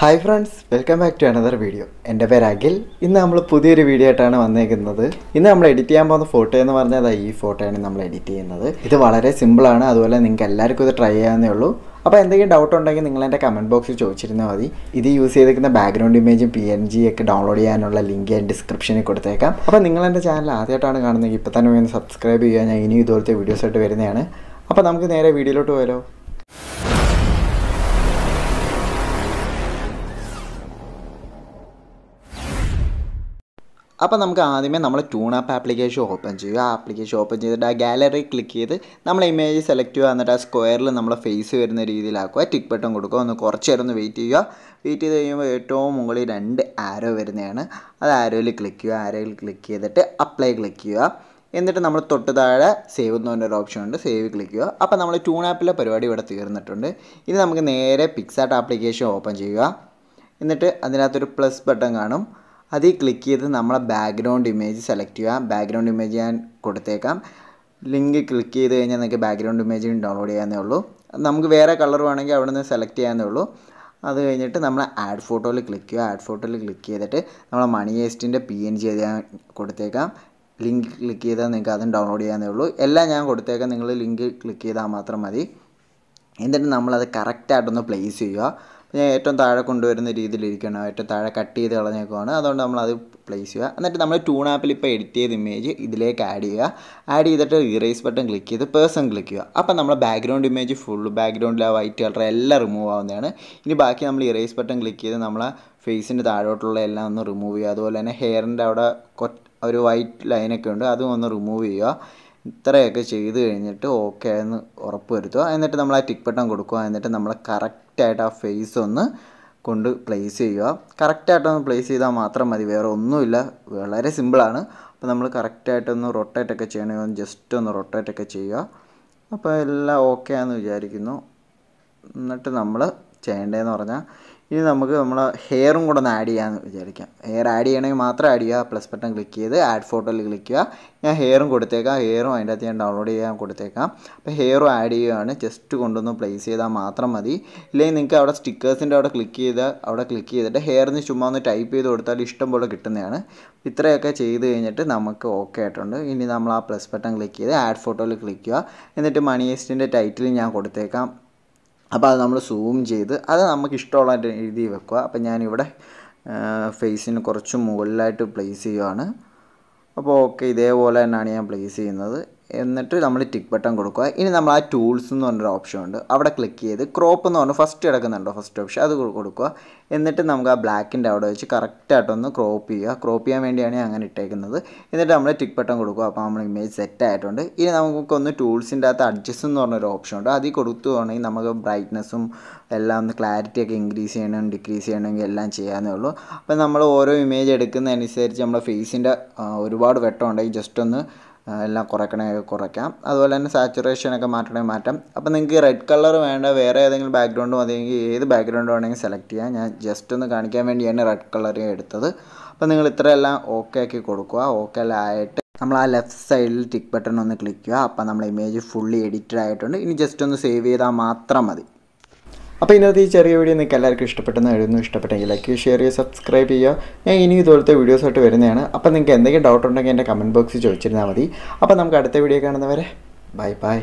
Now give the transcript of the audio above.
hi friends welcome back to another video എൻ്റെ പേര് അഖിൽ ഇന്ന് നമ്മൾ പുതിയൊരു വീഡിയോ ആയിട്ടാണ് വന്നേക്കുന്നത് ഇന്ന് നമ്മൾ എഡിറ്റ് ചെയ്യാൻ പോകുന്ന ഫോട്ടോ എന്ന് പറഞ്ഞാൽ അതാ ഈ ഫോട്ടോയാണ് നമ്മൾ എഡിറ്റ് ചെയ്യുന്നത് ഇത് വളരെ സിമ്പിളാണ് അതുപോലെ നിങ്ങൾക്ക് എല്ലാവർക്കും ഇത് ട്രൈ ചെയ്യാവുന്നേ ഉള്ളൂ അപ്പോൾ എന്തെങ്കിലും ഡൗട്ട് ഉണ്ടെങ്കിൽ നിങ്ങൾ എൻ്റെ കമൻറ്റ് ബോക്സിൽ ചോദിച്ചിരുന്നാൽ മതി ഇത് യൂസ് ചെയ്തിരിക്കുന്ന ബാക്ക്ഗ്രൗണ്ട് ഇമേജും പി എൻ ജി ഒക്കെ ഡൗൺലോഡ് ചെയ്യാനുള്ള ലിങ്ക് ഞാൻ ഡിസ്ക്രിപ്ഷനിൽ കൊടുത്തേക്കാം അപ്പോൾ നിങ്ങൾ എൻ്റെ ചാനൽ ആദ്യമായിട്ടാണ് കാണുന്നത് ഇപ്പോൾ തന്നെ വേണം സബ്സ്ക്രൈബ് ചെയ്യുക ഞാൻ ഇനിയും ഇതുപോലത്തെ വീഡിയോസായിട്ട് വരുന്നതാണ് അപ്പോൾ നമുക്ക് നേരെ വീഡിയോയിലോട്ട് പോരോ അപ്പോൾ നമുക്ക് ആദ്യമേ നമ്മൾ ടൂൺ ആപ്പ് ആപ്ലിക്കേഷൻ ഓപ്പൺ ചെയ്യുക ആ ആപ്ലിക്കേഷൻ ഓപ്പൺ ചെയ്തിട്ട് ആ ഗാലറി ക്ലിക്ക് ചെയ്ത് നമ്മൾ ഇമേജ് സെലക്ട് ചെയ്യുക എന്നിട്ട് ആ സ്ക്വയറിൽ നമ്മൾ ഫേസ് വരുന്ന രീതിയിലാക്കുക ടിക്ക് ബട്ടൺ കൊടുക്കുക ഒന്ന് കുറച്ച് നേരം ഒന്ന് വെയിറ്റ് ചെയ്യുക വെയിറ്റ് ചെയ്ത് കഴിയുമ്പോൾ ഏറ്റവും മുകളിൽ രണ്ട് ആരോ വരുന്നതാണ് അത് ആരോയിൽ ക്ലിക്ക് ചെയ്യുക ആരോയിൽ ക്ലിക്ക് ചെയ്തിട്ട് അപ്ലൈ ക്ലിക്ക് ചെയ്യുക എന്നിട്ട് നമ്മൾ തൊട്ട് താഴെ സേവ് എന്ന് പറഞ്ഞൊരു ഓപ്ഷൻ ഉണ്ട് സേവ് ക്ലിക്ക് ചെയ്യുക അപ്പോൾ നമ്മൾ ടൂൺ ആപ്പിലെ പരിപാടി ഇവിടെ തീർന്നിട്ടുണ്ട് ഇനി നമുക്ക് നേരെ പിക്സാർട്ട് ആപ്ലിക്കേഷൻ ഓപ്പൺ ചെയ്യുക എന്നിട്ട് അതിനകത്തൊരു പ്ലസ് ബട്ടൺ കാണും അതിൽ ക്ലിക്ക് ചെയ്ത് നമ്മളെ ബാക്ക്ഗ്രൗണ്ട് ഇമേജ് സെലക്ട് ചെയ്യാം ബാക്ക്ഗ്രൗണ്ട് ഇമേജ് ഞാൻ കൊടുത്തേക്കാം ലിങ്ക് ക്ലിക്ക് ചെയ്ത് കഴിഞ്ഞാൽ നിങ്ങൾക്ക് ബാക്ക്ഗ്രൗണ്ട് ഇമേജ് ഡൗൺലോഡ് ചെയ്യാമെന്നേ ഉള്ളൂ നമുക്ക് വേറെ കളർ വേണമെങ്കിൽ അവിടെ നിന്ന് സെലക്ട് ചെയ്യാമെന്നേ ഉള്ളൂ അത് കഴിഞ്ഞിട്ട് നമ്മൾ ആഡ് ഫോട്ടോയിൽ ക്ലിക്ക് ചെയ്യുക ആഡ് ഫോട്ടോയിൽ ക്ലിക്ക് ചെയ്തിട്ട് നമ്മൾ മണി ഏസ്റ്റിൻ്റെ പി എൻ ജി ഞാൻ കൊടുത്തേക്കാം ലിങ്ക് ക്ലിക്ക് ചെയ്താൽ നിങ്ങൾക്ക് അതും ഡൗൺലോഡ് ചെയ്യാമെന്നേ ഉള്ളൂ എല്ലാം ഞാൻ കൊടുത്തേക്കാം നിങ്ങൾ ലിങ്ക് ക്ലിക്ക് ചെയ്താൽ മാത്രം മതി എന്നിട്ട് നമ്മളത് കറക്റ്റായിട്ടൊന്ന് പ്ലേസ് ചെയ്യുക ഞാൻ ഏറ്റവും താഴെ കൊണ്ടുവരുന്ന രീതിയിലിരിക്കണം ഏറ്റവും താഴെ കട്ട് ചെയ്ത് കളഞ്ഞേക്കുവാണ് അതുകൊണ്ട് നമ്മളത് പ്ലേസ് ചെയ്യുക എന്നിട്ട് നമ്മൾ ടൂൺ ആപ്പിൽ ഇപ്പോൾ എഡിറ്റ് ചെയ്ത ഇമേജ് ഇതിലേക്ക് ആഡ് ചെയ്യുക ആഡ് ചെയ്തിട്ട് ഇറേസ് ബട്ടൺ ക്ലിക്ക് ചെയ്ത് പേഴ്സൺ ക്ലിക്ക് ചെയ്യുക അപ്പോൾ നമ്മൾ ബാക്ക്ഗ്രൗണ്ട് ഇമേജ് ഫുൾ ബാക്ക്ഗ്രൗണ്ടിൽ ആ വൈറ്റ് കളർ എല്ലാം റിമൂവ് ആവുന്നതാണ് ഇനി ബാക്കി നമ്മൾ ഇറേസ് ബട്ടൺ ക്ലിക്ക് ചെയ്ത് നമ്മളെ ഫേസിൻ്റെ താഴോട്ടുള്ള എല്ലാം ഒന്ന് റിമൂവ് ചെയ്യുക അതുപോലെ തന്നെ ഹെയറിൻ്റെ അവിടെ ഒരു വൈറ്റ് ലൈനൊക്കെ ഉണ്ട് അതും ഒന്ന് റിമൂവ് ചെയ്യുക ഇത്രയൊക്കെ ചെയ്ത് കഴിഞ്ഞിട്ട് ഓക്കെ എന്ന് ഉറപ്പ് വരുത്തുക എന്നിട്ട് നമ്മൾ ആ ടിക്ക് ബട്ടൺ കൊടുക്കുക എന്നിട്ട് നമ്മൾ കറക്റ്റായിട്ട് ആ ഫേസ് ഒന്ന് കൊണ്ട് പ്ലേസ് ചെയ്യുക കറക്റ്റായിട്ടൊന്ന് പ്ലേസ് ചെയ്താൽ മാത്രം മതി വേറെ ഒന്നുമില്ല വളരെ സിമ്പിളാണ് അപ്പോൾ നമ്മൾ കറക്റ്റായിട്ടൊന്ന് റൊട്ടേറ്റൊക്കെ ചെയ്യണമെങ്കിൽ ജസ്റ്റ് ഒന്ന് റൊട്ടേറ്റൊക്കെ ചെയ്യുക അപ്പോൾ എല്ലാം ഓക്കെ ആണെന്ന് വിചാരിക്കുന്നു എന്നിട്ട് നമ്മൾ ചെയ്യേണ്ടതെന്ന് പറഞ്ഞാൽ ഇനി നമുക്ക് നമ്മൾ ഹെയറും കൂടെ ഒന്ന് ആഡ് ചെയ്യാമെന്ന് വിചാരിക്കാം ഹെയർ ആഡ് ചെയ്യണമെങ്കിൽ മാത്രം ആഡ് ചെയ്യുക പ്ലസ് ബട്ടൺ ക്ലിക്ക് ചെയ്ത് ആഡ് ഫോട്ടോയിൽ ക്ലിക്ക് ചെയ്യുക ഞാൻ ഹെയറും കൊടുത്തേക്കാം ഹെയറും അതിൻ്റെ അകത്ത് ഞാൻ ഡൗൺലോഡ് ചെയ്യാൻ കൊടുത്തേക്കാം അപ്പോൾ ഹെയറും ആഡ് ചെയ്യുകയാണ് ജസ്റ്റ് കൊണ്ടൊന്ന് പ്ലേസ് ചെയ്താൽ മാത്രം മതി ഇല്ലെങ്കിൽ നിങ്ങൾക്ക് അവിടെ സ്റ്റിക്കേഴ്സിൻ്റെ അവിടെ ക്ലിക്ക് ചെയ്ത് അവിടെ ക്ലിക്ക് ചെയ്തിട്ട് ഹെയറിന് ചുമ്മാ ഒന്ന് ടൈപ്പ് ചെയ്ത് കൊടുത്താൽ ഇഷ്ടം പോലെ കിട്ടുന്നതാണ് ഇത്രയൊക്കെ ചെയ്ത് കഴിഞ്ഞിട്ട് നമുക്ക് ഓക്കെ ആയിട്ടുണ്ട് ഇനി നമ്മൾ ആ പ്ലസ് ബട്ടൺ ക്ലിക്ക് ചെയ്ത് ആഡ് ഫോട്ടോയിൽ ക്ലിക്ക് ചെയ്യുക എന്നിട്ട് മണി ഏസ്റ്റിൻ്റെ ടൈറ്റിൽ ഞാൻ കൊടുത്തേക്കാം അപ്പോൾ അത് നമ്മൾ സൂം ചെയ്ത് അത് നമുക്ക് ഇഷ്ടമുള്ള രീതി വെക്കുക അപ്പോൾ ഞാനിവിടെ ഫേസിന് കുറച്ച് മുകളിലായിട്ട് പ്ലേസ് ചെയ്യുകയാണ് അപ്പോൾ ഓക്കെ ഇതേപോലെ തന്നെയാണ് ഞാൻ പ്ലേസ് ചെയ്യുന്നത് എന്നിട്ട് നമ്മൾ ടിക്ക് ബട്ടൺ കൊടുക്കുക ഇനി നമ്മൾ ആ ടൂൾസ് എന്ന് പറഞ്ഞൊരു ഓപ്ഷൻ ഉണ്ട് അവിടെ ക്ലിക്ക് ചെയ്ത് ക്രോപ്പ് എന്ന് പറഞ്ഞാൽ ഫസ്റ്റ് കിടക്കുന്നുണ്ടോ ഫസ്റ്റ് ഓപ്ഷൻ അത് കൊടുക്കുക എന്നിട്ട് നമുക്ക് ആ ബ്ലാക്കിൻ്റെ അവിടെ വെച്ച് കറക്റ്റായിട്ടൊന്ന് ക്രോപ്പ് ചെയ്യുക ക്രോപ്പ് ചെയ്യാൻ വേണ്ടിയാണ് അങ്ങനെ ഇട്ടേക്കുന്നത് എന്നിട്ട് നമ്മൾ ടിക്ക് ബട്ടൺ കൊടുക്കുക അപ്പോൾ നമ്മൾ ഇമേജ് സെറ്റ് ആയിട്ടുണ്ട് ഇനി നമുക്കൊന്ന് ടൂൾസിൻ്റെ അകത്ത് അഡ്ജസ്റ്റ് എന്ന് പറഞ്ഞൊരു ഓപ്ഷൻ ഉണ്ട് അതിൽ കൊടുത്തുവാണെങ്കിൽ നമുക്ക് ബ്രൈറ്റ്നസ്സും എല്ലാം ഒന്ന് ക്ലാരിറ്റി ഒക്കെ ഇൻക്രീസ് ചെയ്യണം ഡിക്രീസ് ചെയ്യണമെങ്കിൽ എല്ലാം ചെയ്യാമെന്നേ ഉള്ളൂ അപ്പോൾ നമ്മൾ ഓരോ ഇമേജ് എടുക്കുന്നതനുസരിച്ച് നമ്മുടെ ഫേസിൻ്റെ ഒരുപാട് ഉണ്ടെങ്കിൽ ജസ്റ്റ് ഒന്ന് എല്ലാം കുറയ്ക്കണമെങ്കിൽ കുറയ്ക്കാം അതുപോലെ തന്നെ സാച്ചുറേഷനൊക്കെ മാറ്റണമെങ്കിൽ മാറ്റാം അപ്പോൾ നിങ്ങൾക്ക് റെഡ് കളർ വേണ്ട വേറെ ഏതെങ്കിലും ബാക്ക്ഗ്രൗണ്ട് മതിയെങ്കിൽ ഏത് ബാക്ക്ഗ്രൗണ്ട് വേണമെങ്കിൽ സെലക്ട് ചെയ്യാം ഞാൻ ജസ്റ്റ് ഒന്ന് കാണിക്കാൻ വേണ്ടിയാണ് റെഡ് കളർ എടുത്തത് അപ്പോൾ നിങ്ങൾ ഇത്രയെല്ലാം ഓക്കെ ആക്കി കൊടുക്കുക ഓക്കെ ആയിട്ട് നമ്മൾ ആ ലെഫ്റ്റ് സൈഡിൽ ടിക്ക് ബട്ടൺ ഒന്ന് ക്ലിക്ക് ചെയ്യുക അപ്പോൾ നമ്മുടെ ഇമേജ് ഫുള്ളി എഡിറ്റഡ് ആയിട്ടുണ്ട് ഇനി ജസ്റ്റ് ഒന്ന് സേവ് ചെയ്താൽ മാത്രം മതി അപ്പോൾ ഇന്നത്തെ ഈ ചെറിയ വീഡിയോ നിങ്ങൾക്ക് എല്ലാവർക്കും ഇഷ്ടപ്പെട്ടെന്ന് എഴുതുന്നു ഇഷ്ടപ്പെട്ടെങ്കിൽ ലൈക്ക് ഷെയർ ചെയ്യുക സബ്സ്ക്രൈബ് ചെയ്യുക ഞാൻ ഇനി ഇതുപോലത്തെ വീഡിയോസായിട്ട് വരുന്നതാണ് അപ്പോൾ നിങ്ങൾക്ക് എന്തെങ്കിലും ഡൗട്ട് ഉണ്ടെങ്കിൽ എൻ്റെ കമൻറ്റ് ബോക്സിൽ ചോദിച്ചിരുന്നാൽ മതി അപ്പോൾ നമുക്ക് അടുത്ത വീഡിയോ കാണുന്നവരെ ബൈ ബൈ